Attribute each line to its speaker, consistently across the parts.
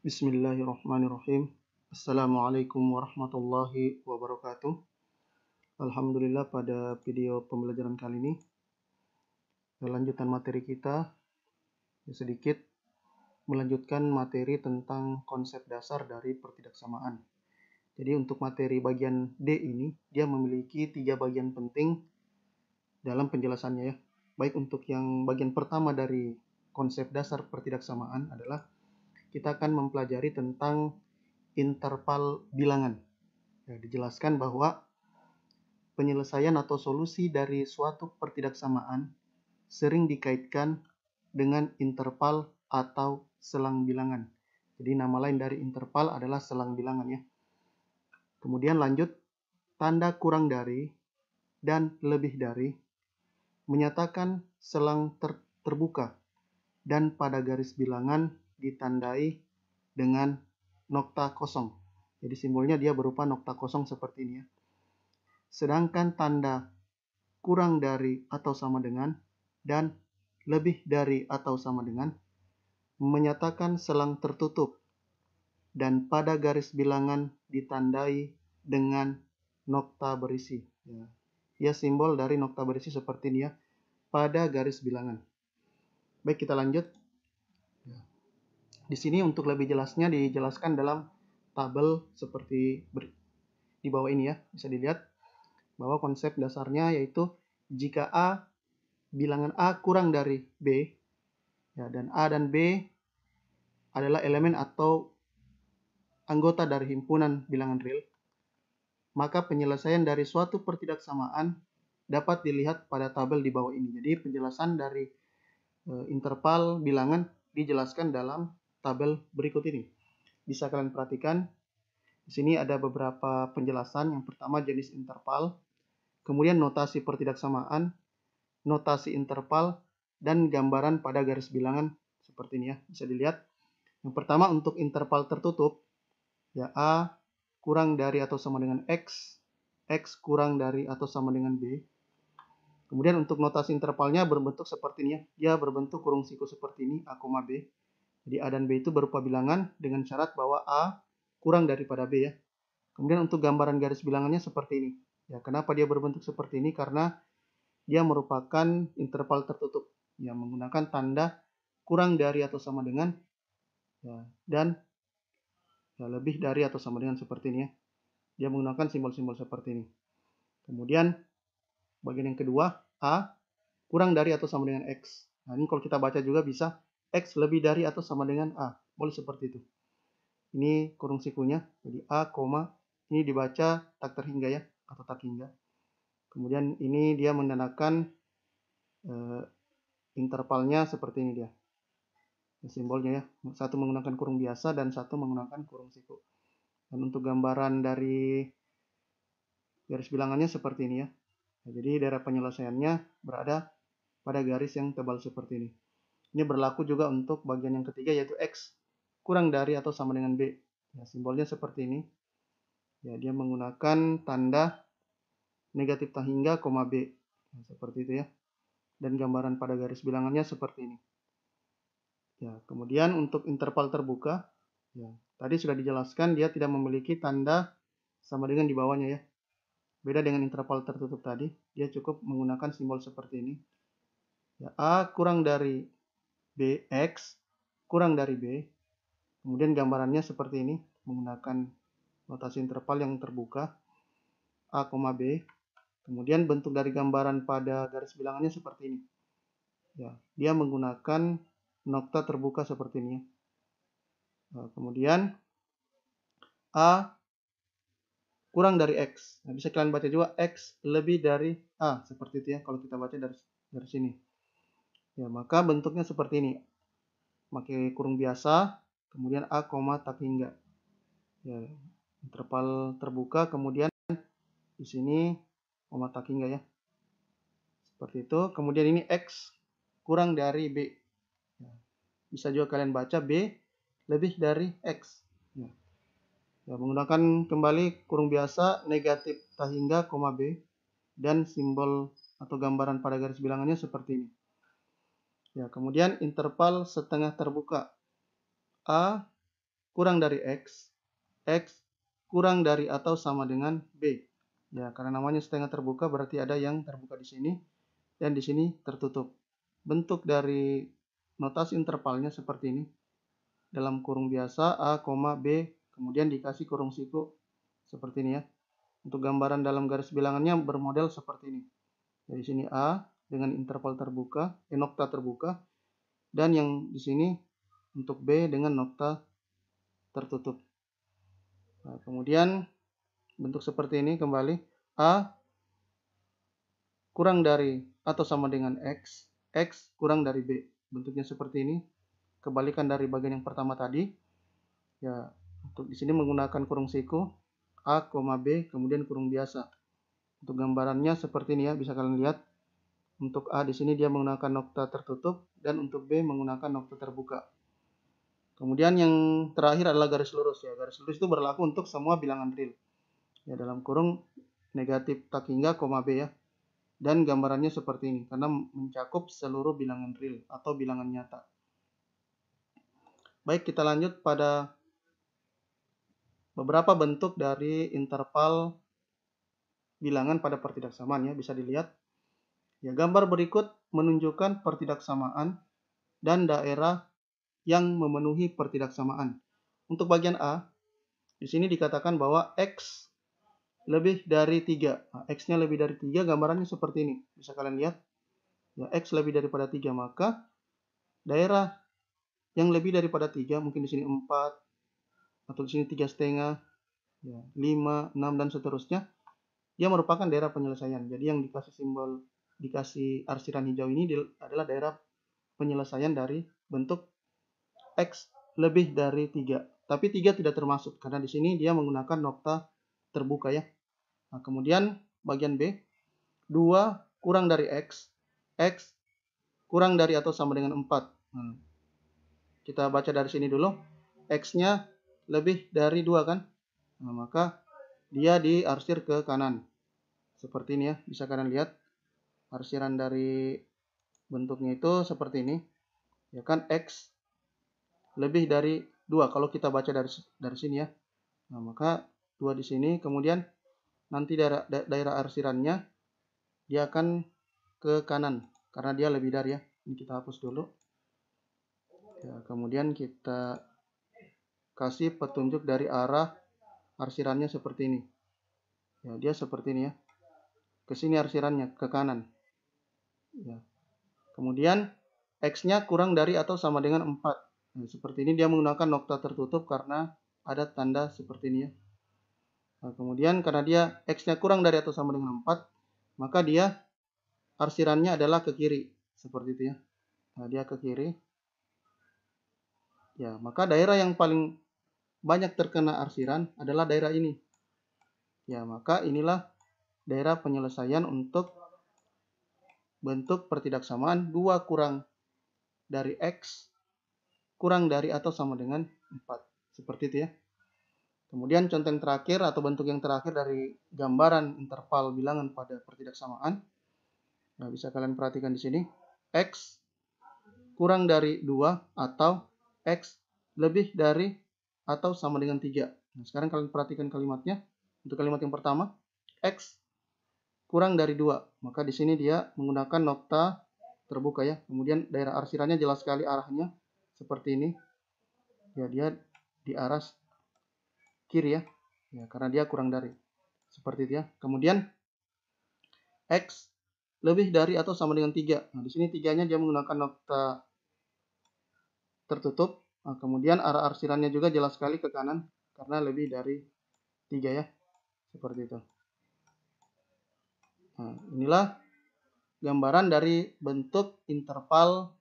Speaker 1: Bismillahirrahmanirrahim. Assalamualaikum warahmatullahi wabarakatuh. Alhamdulillah pada video pembelajaran kali ini lanjutan materi kita ya sedikit melanjutkan materi tentang konsep dasar dari pertidaksamaan. Jadi untuk materi bagian D ini dia memiliki tiga bagian penting dalam penjelasannya ya. Baik untuk yang bagian pertama dari konsep dasar pertidaksamaan adalah kita akan mempelajari tentang interval bilangan. Ya, dijelaskan bahwa penyelesaian atau solusi dari suatu pertidaksamaan sering dikaitkan dengan interval atau selang bilangan. Jadi nama lain dari interval adalah selang bilangan ya. Kemudian lanjut, tanda kurang dari dan lebih dari menyatakan selang ter terbuka dan pada garis bilangan ditandai dengan nokta kosong. Jadi simbolnya dia berupa nokta kosong seperti ini ya. Sedangkan tanda kurang dari atau sama dengan dan lebih dari atau sama dengan menyatakan selang tertutup dan pada garis bilangan ditandai dengan nokta berisi. Ya. ya simbol dari nokta berisi seperti ini ya, pada garis bilangan. Baik, kita lanjut. Di sini untuk lebih jelasnya dijelaskan dalam tabel seperti di bawah ini ya, bisa dilihat bahwa konsep dasarnya yaitu jika A bilangan A kurang dari B ya dan A dan B adalah elemen atau anggota dari himpunan bilangan real maka penyelesaian dari suatu pertidaksamaan dapat dilihat pada tabel di bawah ini. Jadi penjelasan dari e, interval bilangan dijelaskan dalam tabel berikut ini. Bisa kalian perhatikan, di sini ada beberapa penjelasan. Yang pertama jenis interval, kemudian notasi pertidaksamaan, notasi interval, dan gambaran pada garis bilangan seperti ini ya, bisa dilihat. Yang pertama untuk interval tertutup, ya A kurang dari atau sama dengan X, X kurang dari atau sama dengan B. Kemudian untuk notasi intervalnya berbentuk seperti ini ya, dia berbentuk kurung siku seperti ini, A, B. Jadi A dan B itu berupa bilangan dengan syarat bahwa A kurang daripada B ya. Kemudian untuk gambaran garis bilangannya seperti ini. Ya, kenapa dia berbentuk seperti ini? Karena dia merupakan interval tertutup yang menggunakan tanda kurang dari atau sama dengan ya, dan ya, lebih dari atau sama dengan seperti ini ya. Dia menggunakan simbol-simbol seperti ini. Kemudian bagian yang kedua A kurang dari atau sama dengan X. Nah, ini kalau kita baca juga bisa X lebih dari atau sama dengan A. Boleh seperti itu. Ini kurung sikunya. Jadi A, koma. ini dibaca tak terhingga ya, atau tak hingga. Kemudian ini dia menandakan e, intervalnya seperti ini dia. Simbolnya ya, satu menggunakan kurung biasa dan satu menggunakan kurung siku. Dan untuk gambaran dari garis bilangannya seperti ini ya. Nah, jadi daerah penyelesaiannya berada pada garis yang tebal seperti ini. Ini berlaku juga untuk bagian yang ketiga yaitu X kurang dari atau sama dengan B. Ya, simbolnya seperti ini. Ya, dia menggunakan tanda negatif tak koma B. Ya, seperti itu ya. Dan gambaran pada garis bilangannya seperti ini. Ya, kemudian untuk interval terbuka, ya, tadi sudah dijelaskan dia tidak memiliki tanda sama dengan di bawahnya ya. Beda dengan interval tertutup tadi, dia cukup menggunakan simbol seperti ini. Ya, A kurang dari bx kurang dari b. Kemudian gambarannya seperti ini menggunakan notasi interval yang terbuka a, b. Kemudian bentuk dari gambaran pada garis bilangannya seperti ini. Ya, dia menggunakan nokta terbuka seperti ini. Nah, kemudian a kurang dari x. Nah, bisa kalian baca juga x lebih dari a seperti itu ya kalau kita baca dari dari sini. Ya, maka bentuknya seperti ini. Pakai kurung biasa, kemudian A, koma tak hingga. Ya, interval terbuka, kemudian di sini koma tak hingga ya. Seperti itu. Kemudian ini X kurang dari B. Ya, bisa juga kalian baca B lebih dari X. Ya. Ya, menggunakan kembali kurung biasa, negatif tak hingga, koma B. Dan simbol atau gambaran pada garis bilangannya seperti ini. Ya, kemudian interval setengah terbuka. A kurang dari X, X kurang dari atau sama dengan B. Ya, karena namanya setengah terbuka berarti ada yang terbuka di sini dan di sini tertutup. Bentuk dari notasi intervalnya seperti ini. Dalam kurung biasa A, B, kemudian dikasih kurung siku seperti ini ya. Untuk gambaran dalam garis bilangannya bermodel seperti ini. Dari sini A, dengan interval terbuka, eh, nokta terbuka, dan yang di sini untuk B dengan nokta tertutup. Nah, kemudian bentuk seperti ini kembali A kurang dari atau sama dengan X, X kurang dari B. Bentuknya seperti ini, kebalikan dari bagian yang pertama tadi. Ya, untuk di sini menggunakan kurung siku A, B, kemudian kurung biasa. Untuk gambarannya seperti ini ya, bisa kalian lihat untuk A di sini dia menggunakan nokta tertutup dan untuk B menggunakan nokta terbuka. Kemudian yang terakhir adalah garis lurus ya. Garis lurus itu berlaku untuk semua bilangan real. Ya dalam kurung negatif tak hingga koma B ya. Dan gambarannya seperti ini karena mencakup seluruh bilangan real atau bilangan nyata. Baik, kita lanjut pada beberapa bentuk dari interval bilangan pada pertidaksamaan ya bisa dilihat Ya, gambar berikut menunjukkan pertidaksamaan dan daerah yang memenuhi pertidaksamaan. Untuk bagian A, di sini dikatakan bahwa X lebih dari 3. Nah, X-nya lebih dari 3, gambarannya seperti ini. Bisa kalian lihat. Ya, X lebih daripada 3, maka daerah yang lebih daripada 3, mungkin di sini 4, atau di sini 3 setengah, ya, 5, 6, dan seterusnya, dia merupakan daerah penyelesaian. Jadi yang dikasih simbol dikasih arsiran hijau ini adalah daerah penyelesaian dari bentuk X lebih dari 3. Tapi 3 tidak termasuk karena di sini dia menggunakan nokta terbuka ya. Nah, kemudian bagian B 2 kurang dari X, X kurang dari atau sama dengan 4. Hmm. Nah, kita baca dari sini dulu. X-nya lebih dari 2 kan? Nah, maka dia diarsir ke kanan. Seperti ini ya, bisa kalian lihat Arsiran dari bentuknya itu seperti ini ya kan x lebih dari dua kalau kita baca dari dari sini ya nah maka dua di sini kemudian nanti daerah daerah arsirannya dia akan ke kanan karena dia lebih dari ya ini kita hapus dulu ya, kemudian kita kasih petunjuk dari arah arsirannya seperti ini ya dia seperti ini ya ke sini arsirannya ke kanan Ya. Kemudian X-nya kurang dari atau sama dengan 4. Nah, seperti ini dia menggunakan nokta tertutup karena ada tanda seperti ini ya. Nah, kemudian karena dia X-nya kurang dari atau sama dengan 4, maka dia arsirannya adalah ke kiri. Seperti itu ya. Nah, dia ke kiri. Ya, maka daerah yang paling banyak terkena arsiran adalah daerah ini. Ya, maka inilah daerah penyelesaian untuk bentuk pertidaksamaan 2 kurang dari X kurang dari atau sama dengan 4. Seperti itu ya. Kemudian contoh yang terakhir atau bentuk yang terakhir dari gambaran interval bilangan pada pertidaksamaan. Nah, bisa kalian perhatikan di sini. X kurang dari 2 atau X lebih dari atau sama dengan 3. Nah, sekarang kalian perhatikan kalimatnya. Untuk kalimat yang pertama, X kurang dari dua. Maka di sini dia menggunakan nokta terbuka ya. Kemudian daerah arsirannya jelas sekali arahnya seperti ini. Ya dia di arah kiri ya. Ya karena dia kurang dari. Seperti dia ya. Kemudian x lebih dari atau sama dengan tiga Nah, di sini tiganya dia menggunakan nokta tertutup. Nah, kemudian arah arsirannya juga jelas sekali ke kanan karena lebih dari tiga ya. Seperti itu. Nah, inilah gambaran dari bentuk interval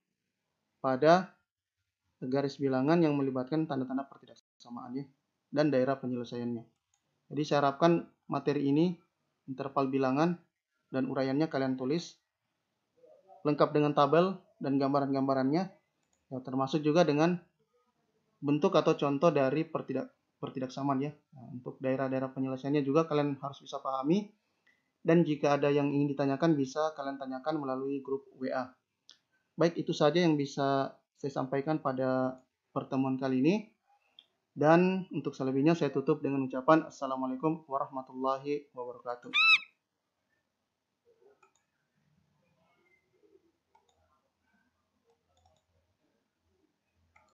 Speaker 1: pada garis bilangan yang melibatkan tanda-tanda pertidaksamaan ya dan daerah penyelesaiannya. Jadi saya harapkan materi ini interval bilangan dan uraiannya kalian tulis lengkap dengan tabel dan gambaran-gambarannya ya, termasuk juga dengan bentuk atau contoh dari pertidak pertidaksamaan ya. Nah, untuk daerah-daerah penyelesaiannya juga kalian harus bisa pahami dan jika ada yang ingin ditanyakan bisa kalian tanyakan melalui grup WA. Baik, itu saja yang bisa saya sampaikan pada pertemuan kali ini. Dan untuk selebihnya saya tutup dengan ucapan Assalamualaikum warahmatullahi wabarakatuh.